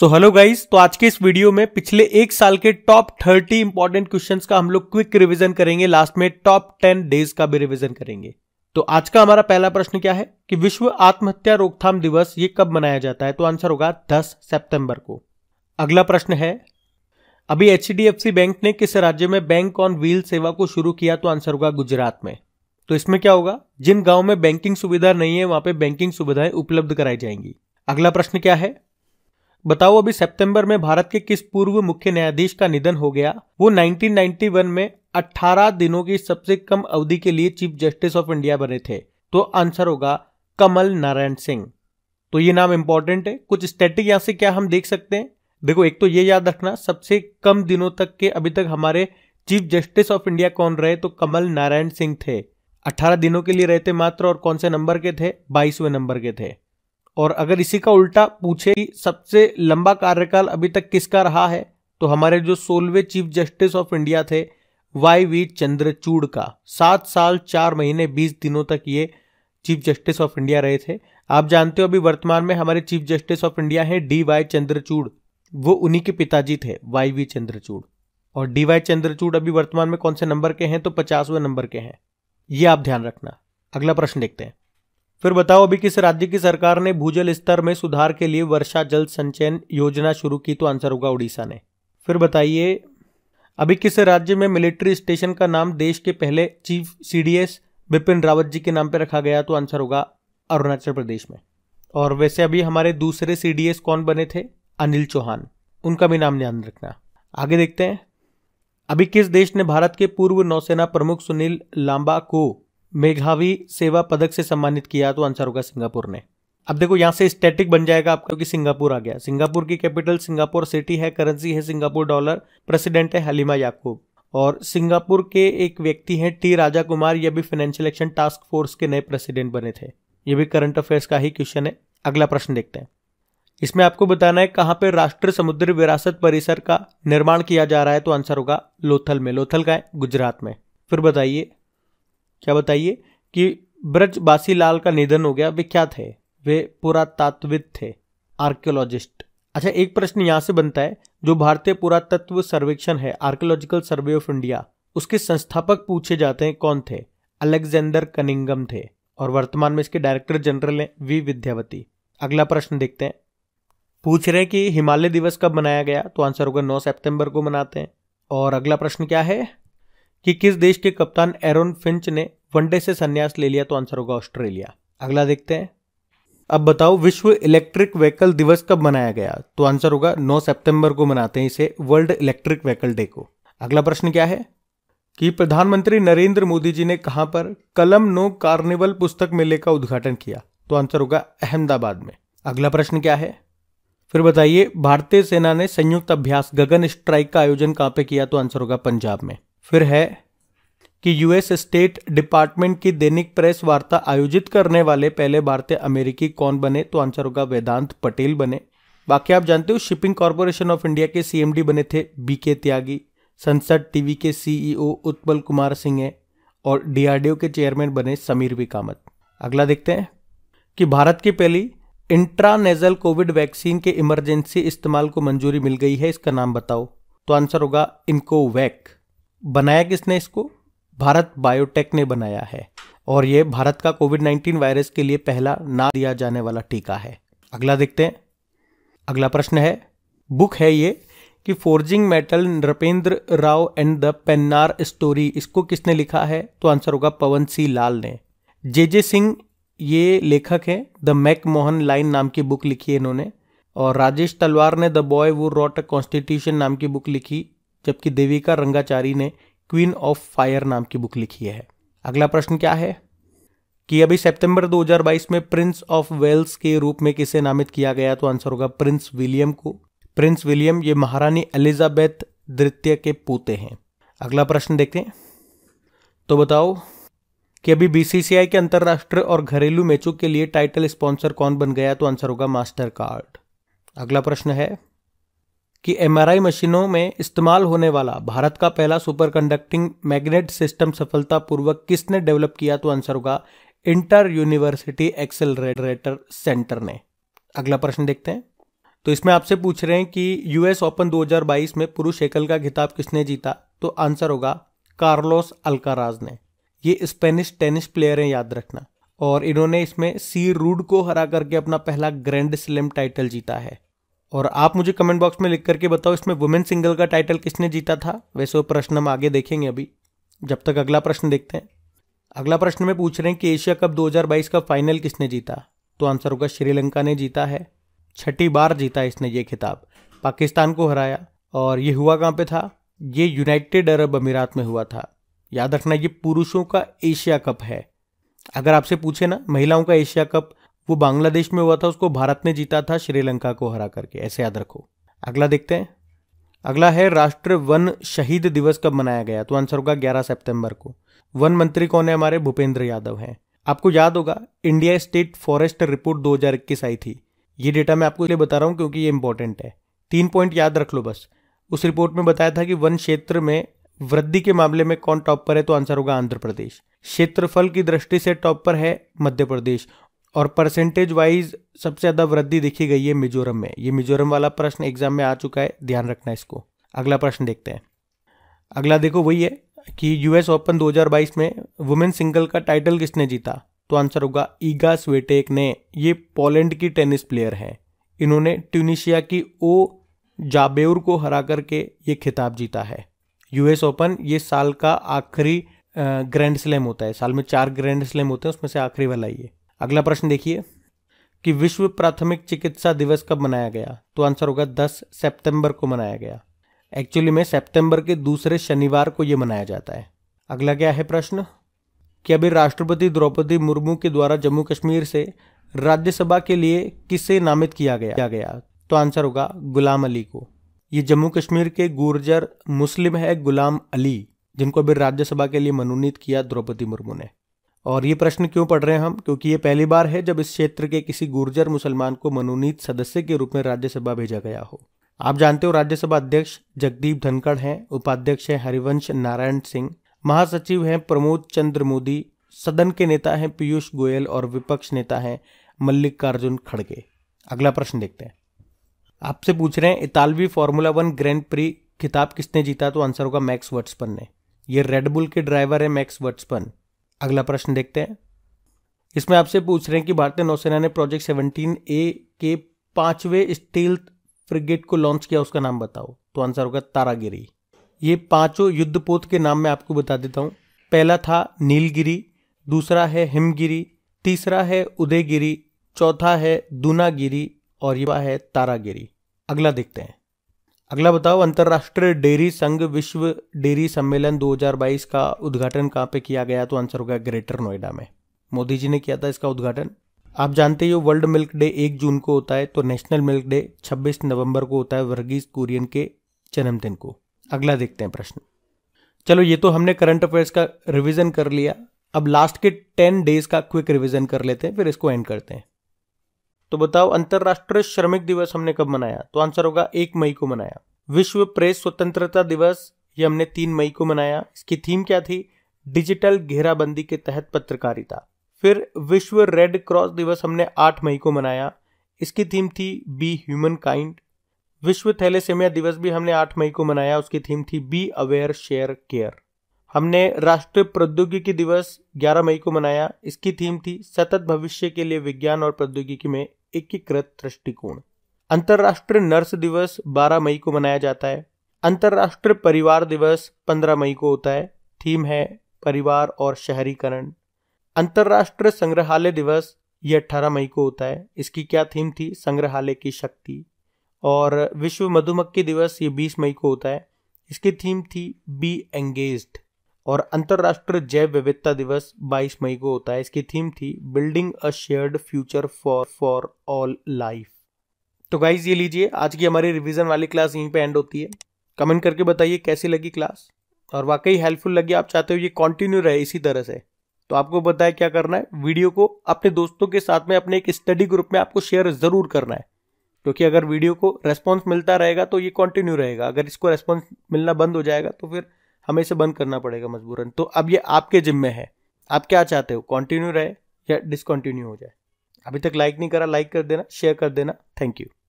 so hello guys तो आज के इस वीडियो में पिछले एक साल के टॉप थर्टी इंपॉर्टेंट क्वेश्चन का हम लोग क्विक रिविजन करेंगे लास्ट में टॉप टेन डेज का भी रिविजन करेंगे तो आज का हमारा पहला प्रश्न क्या है कि विश्व आत्महत्या रोकथाम दिवस ये कब मनाया जाता है तो आंसर होगा 10 सितंबर को अगला प्रश्न है अभी एच बैंक ने किस राज्य में बैंक ऑन व्हील सेवा को शुरू किया तो आंसर होगा गुजरात में तो इसमें क्या होगा जिन गांव में बैंकिंग सुविधा नहीं है वहां पे बैंकिंग सुविधाएं उपलब्ध कराई जाएंगी अगला प्रश्न क्या है बताओ अभी सितंबर में भारत के किस पूर्व मुख्य न्यायाधीश का निधन हो गया वो 1991 में 18 दिनों की सबसे कम अवधि के लिए चीफ जस्टिस ऑफ इंडिया बने थे तो आंसर होगा कमल नारायण सिंह तो ये नाम इंपॉर्टेंट है कुछ स्टैटिक यहां से क्या हम देख सकते हैं देखो एक तो ये याद रखना सबसे कम दिनों तक के अभी तक हमारे चीफ जस्टिस ऑफ इंडिया कौन रहे तो कमल नारायण सिंह थे 18 दिनों के लिए रहते मात्र और कौन से नंबर के थे बाईसवें नंबर के थे और अगर इसी का उल्टा पूछे कि सबसे लंबा कार्यकाल अभी तक किसका रहा है तो हमारे जो सोलवे चीफ जस्टिस ऑफ इंडिया थे वाई वी चंद्रचूड़ का सात साल चार महीने बीस दिनों तक ये चीफ जस्टिस ऑफ इंडिया रहे थे आप जानते हो अभी वर्तमान में हमारे चीफ जस्टिस ऑफ इंडिया हैं डी वाई चंद्रचूड़ वो उन्हीं के पिताजी थे वाई वी चंद्रचूड़ और डी वाई चंद्रचूड़ अभी वर्तमान में कौन से नंबर के हैं तो पचासवें नंबर के हैं ये आप ध्यान रखना अगला प्रश्न देखते हैं फिर बताओ अभी किस राज्य की सरकार ने भूजल स्तर में सुधार के लिए वर्षा जल संचयन योजना शुरू की तो आंसर होगा उड़ीसा ने फिर बताइए अभी किस राज्य में मिलिट्री स्टेशन का नाम देश के पहले चीफ सीडीएस बिपिन रावत जी के नाम पर रखा गया तो आंसर होगा अरुणाचल प्रदेश में और वैसे अभी हमारे दूसरे सीडीएस कौन बने थे अनिल चौहान उनका भी नाम ध्यान रखना आगे देखते हैं अभी किस देश ने भारत के पूर्व नौसेना प्रमुख सुनील लांबा को मेघावी सेवा पदक से सम्मानित किया तो आंसर होगा सिंगापुर ने अब देखो यहाँ से स्टैटिक बन जाएगा आपका क्योंकि सिंगापुर आ गया सिंगापुर की कैपिटल सिंगापुर सिटी है करेंसी है सिंगापुर डॉलर प्रेसिडेंट है हलीमा याकूब और सिंगापुर के एक व्यक्ति हैं टी राजा कुमार ये भी फाइनेंशियल एक्शन टास्क फोर्स के नए प्रेसिडेंट बने थे ये भी करंट अफेयर्स का ही क्वेश्चन है अगला प्रश्न देखते हैं इसमें आपको बताना है कहाँ पर राष्ट्रीय समुद्र विरासत परिसर का निर्माण किया जा रहा है तो आंसर होगा लोथल में लोथल का है गुजरात में फिर बताइए क्या बताइए कि ब्रज लाल का निधन हो गया वे क्या थे वे पुरातात्विक थे आर्कियोलॉजिस्ट अच्छा एक प्रश्न यहाँ से बनता है जो भारतीय पुरातत्व सर्वेक्षण है आर्कियोलॉजिकल सर्वे ऑफ इंडिया उसके संस्थापक पूछे जाते हैं कौन थे अलेक्जेंडर कनिंगम थे और वर्तमान में इसके डायरेक्टर जनरल हैं वी विद्यावती अगला प्रश्न देखते हैं पूछ रहे हैं कि हिमालय दिवस कब मनाया गया तो आंसर होगा 9 सितंबर को मनाते हैं और अगला प्रश्न क्या है कि किस देश के कप्तान एरोन फिंच ने वनडे से संन्यास ले लिया तो आंसर होगा ऑस्ट्रेलिया अगला देखते हैं अब बताओ विश्व इलेक्ट्रिक व्हीकल दिवस कब मनाया गया तो आंसर होगा 9 सितंबर को मनाते हैं इसे वर्ल्ड इलेक्ट्रिक व्हीकल डे को अगला प्रश्न क्या है कि प्रधानमंत्री नरेंद्र मोदी जी ने कहां पर कलम नो कार्निवल पुस्तक मेले का उद्घाटन किया तो आंसर होगा अहमदाबाद में अगला प्रश्न क्या है फिर बताइए भारतीय सेना ने संयुक्त अभ्यास गगन स्ट्राइक का आयोजन कहां पे किया तो आंसर होगा पंजाब में फिर है कि यूएस स्टेट डिपार्टमेंट की दैनिक प्रेस वार्ता आयोजित करने वाले पहले भारतीय अमेरिकी कौन बने तो आंसर होगा वेदांत पटेल बने बाकी आप जानते हो शिपिंग कॉरपोरेशन ऑफ इंडिया के सीएमडी बने थे बीके त्यागी संसद टीवी के सीईओ e उत्पल कुमार सिंह है और डीआरडीओ के चेयरमैन बने समीर कामत अगला देखते हैं कि भारत की पहली इंट्रानेजल कोविड वैक्सीन के इमरजेंसी इस्तेमाल को मंजूरी मिल गई है इसका नाम बताओ तो आंसर होगा इनको वैक बनाया किसने इसको भारत बायोटेक ने बनाया है और ये भारत का कोविड 19 वायरस के लिए पहला ना दिया जाने वाला टीका है अगला देखते हैं अगला प्रश्न है बुक है ये कि forging metal Nripendra Rao and the Pennar story इसको किसने लिखा है तो आंसर होगा पवन सी लाल ने जे जे सिंह ये लेखक हैं द मैक मोहन लाइन नाम की बुक लिखी है इन्होंने और राजेश तलवार ने the boy who wrote a constitution नाम की बुक लिखी जबकि देविका रंगाचारी ने क्वीन ऑफ फायर नाम की बुक लिखी है अगला प्रश्न क्या है कि अभी सितंबर 2022 में प्रिंस ऑफ वेल्स के रूप में किसे नामित किया गया तो आंसर होगा प्रिंस विलियम को प्रिंस विलियम ये महारानी एलिजाबेथ द्वितीय के पोते हैं अगला प्रश्न देखते हैं तो बताओ कि अभी बीसीसीआई के अंतर्राष्ट्रीय और घरेलू मैचों के लिए टाइटल स्पॉन्सर कौन बन गया तो आंसर होगा मास्टर कार्ड अगला प्रश्न है कि एमआरआई मशीनों में इस्तेमाल होने वाला भारत का पहला सुपर कंडक्टिंग मैग्नेट सिस्टम सफलतापूर्वक किसने डेवलप किया तो आंसर होगा इंटर यूनिवर्सिटी एक्सेलरेटर सेंटर ने अगला प्रश्न देखते हैं तो इसमें आपसे पूछ रहे हैं कि यूएस ओपन 2022 में पुरुष एकल का खिताब किसने जीता तो आंसर होगा कार्लोस अल्काराज ने ये स्पेनिश टेनिस प्लेयर हैं याद रखना और इन्होंने इसमें सी रूड को हरा करके अपना पहला ग्रैंड स्लैम टाइटल जीता है और आप मुझे कमेंट बॉक्स में लिख करके बताओ इसमें वुमेन सिंगल का टाइटल किसने जीता था वैसे वो प्रश्न हम आगे देखेंगे अभी जब तक अगला प्रश्न देखते हैं अगला प्रश्न में पूछ रहे हैं कि एशिया कप 2022 का फाइनल किसने जीता तो आंसर होगा श्रीलंका ने जीता है छठी बार जीता इसने ये खिताब पाकिस्तान को हराया और ये हुआ कहाँ पे था ये यूनाइटेड अरब अमीरात में हुआ था याद रखना ये पुरुषों का एशिया कप है अगर आपसे पूछे ना महिलाओं का एशिया कप वो बांग्लादेश में हुआ था उसको भारत ने जीता था श्रीलंका को हरा करके ऐसे याद रखो अगला देखते हैं अगला है राष्ट्र वन शहीद दिवस कब मनाया गया तो आंसर होगा 11 सितंबर को वन मंत्री कौन है हमारे भूपेंद्र यादव हैं आपको याद होगा इंडिया स्टेट फॉरेस्ट रिपोर्ट 2021 आई थी ये डेटा मैं आपको इसलिए बता रहा हूँ क्योंकि ये इंपॉर्टेंट है तीन पॉइंट याद रख लो बस उस रिपोर्ट में बताया था कि वन क्षेत्र में वृद्धि के मामले में कौन टॉप पर है तो आंसर होगा आंध्र प्रदेश क्षेत्रफल की दृष्टि से टॉप पर है मध्य प्रदेश और परसेंटेज वाइज सबसे ज़्यादा वृद्धि देखी गई है मिजोरम में ये मिजोरम वाला प्रश्न एग्जाम में आ चुका है ध्यान रखना इसको अगला प्रश्न देखते हैं अगला देखो वही है कि यूएस ओपन 2022 में वुमेन सिंगल का टाइटल किसने जीता तो आंसर होगा ईगा स्वेटेक ने ये पोलैंड की टेनिस प्लेयर हैं इन्होंने ट्यूनिशिया की ओ जाबेउर को हरा करके ये खिताब जीता है यूएस ओपन ये साल का आखिरी ग्रैंड स्लैम होता है साल में चार ग्रैंड स्लैम होते हैं उसमें से आखिरी वाला ये अगला प्रश्न देखिए कि विश्व प्राथमिक चिकित्सा दिवस कब मनाया गया तो आंसर होगा दस सितंबर को मनाया गया एक्चुअली में सितंबर के दूसरे शनिवार को यह मनाया जाता है अगला क्या है प्रश्न कि अभी राष्ट्रपति द्रौपदी मुर्मू के द्वारा जम्मू कश्मीर से राज्यसभा के लिए किसे नामित किया गया किया गया तो आंसर होगा गुलाम अली को ये जम्मू कश्मीर के गुर्जर मुस्लिम है गुलाम अली जिनको अभी राज्यसभा के लिए मनोनीत किया द्रौपदी मुर्मू ने और ये प्रश्न क्यों पढ़ रहे हैं हम क्योंकि ये पहली बार है जब इस क्षेत्र के किसी गुर्जर मुसलमान को मनोनीत सदस्य के रूप में राज्यसभा भेजा गया हो आप जानते हो राज्यसभा अध्यक्ष जगदीप धनखड़ हैं उपाध्यक्ष हैं हरिवंश नारायण सिंह महासचिव हैं प्रमोद चंद्र मोदी सदन के नेता हैं पीयूष गोयल और विपक्ष नेता हैं मल्लिकार्जुन खड़गे अगला प्रश्न देखते हैं आपसे पूछ रहे हैं इतालवी फॉर्मूला वन ग्रैंड प्री खिताब किसने जीता तो आंसर होगा मैक्स वर्ट्सपन ने ये रेडबुल के ड्राइवर है मैक्स वर्ट्सपन अगला प्रश्न देखते हैं इसमें आपसे पूछ रहे हैं कि भारतीय नौसेना ने प्रोजेक्ट सेवनटीन ए के पांचवे स्टील फ्रिगेट को लॉन्च किया उसका नाम बताओ तो आंसर होगा तारागिरी ये पांचों युद्धपोत के नाम मैं आपको बता देता हूं पहला था नीलगिरी दूसरा है हिमगिरी तीसरा है उदयगिरी चौथा है दूनागिरी और यह है तारागिरी अगला देखते हैं अगला बताओ अंतर्राष्ट्रीय डेयरी संघ विश्व डेयरी सम्मेलन 2022 का उद्घाटन कहाँ पे किया गया तो आंसर होगा ग्रेटर नोएडा में मोदी जी ने किया था इसका उद्घाटन आप जानते हो वर्ल्ड मिल्क डे एक जून को होता है तो नेशनल मिल्क डे 26 नवंबर को होता है वर्गीज कुरियन के जन्मदिन को अगला देखते हैं प्रश्न चलो ये तो हमने करंट अफेयर्स का रिविजन कर लिया अब लास्ट के टेन डेज का क्विक रिविजन कर लेते हैं फिर इसको एंड करते हैं तो बताओ अंतर्राष्ट्रीय श्रमिक दिवस हमने कब मनाया तो आंसर होगा एक मई को मनाया विश्व प्रेस स्वतंत्रता दिवस ये हमने तीन मई को मनाया इसकी थीम क्या थी डिजिटल घेराबंदी के तहत पत्रकारिता फिर विश्व रेड क्रॉस दिवस हमने आठ मई को मनाया इसकी थीम थी बी ह्यूमन काइंड विश्व थैलेसेमिया दिवस भी हमने आठ मई को मनाया उसकी थीम थी बी अवेयर शेयर केयर हमने राष्ट्रीय प्रौद्योगिकी दिवस 11 मई को मनाया इसकी थीम थी सतत भविष्य के लिए विज्ञान और प्रौद्योगिकी में एकीकृत दृष्टिकोण अंतर्राष्ट्रीय नर्स दिवस 12 मई को मनाया जाता है अंतर्राष्ट्रीय परिवार दिवस 15 मई को होता है थीम है परिवार और शहरीकरण अंतर्राष्ट्रीय संग्रहालय दिवस यह 18 मई को होता है इसकी क्या थीम थी संग्रहालय की शक्ति और विश्व मधुमक्खी दिवस ये 20 मई को होता है इसकी थीम थी बी एंगेज्ड और अंतर्राष्ट्रीय जैव विविधता दिवस 22 मई को होता है इसकी थीम थी building a shared future for for all life तो गाइज ये लीजिए आज की हमारी रिवीजन वाली क्लास यहीं पे एंड होती है कमेंट करके बताइए कैसी लगी क्लास और वाकई हेल्पफुल लगी आप चाहते हो ये कंटिन्यू रहे इसी तरह से तो आपको बताया क्या करना है वीडियो को अपने दोस्तों के साथ में अपने एक स्टडी ग्रुप में आपको शेयर ज़रूर करना है क्योंकि अगर वीडियो को रेस्पॉन्स मिलता रहेगा तो ये कंटिन्यू रहेगा अगर इसको रेस्पॉन्स मिलना बंद हो जाएगा तो फिर हमें इसे बंद करना पड़ेगा मजबूरन तो अब ये आपके जिम्मे है आप क्या चाहते हो कंटिन्यू रहे या डिसकंटिन्यू हो जाए अभी तक लाइक नहीं करा लाइक कर देना शेयर कर देना थैंक यू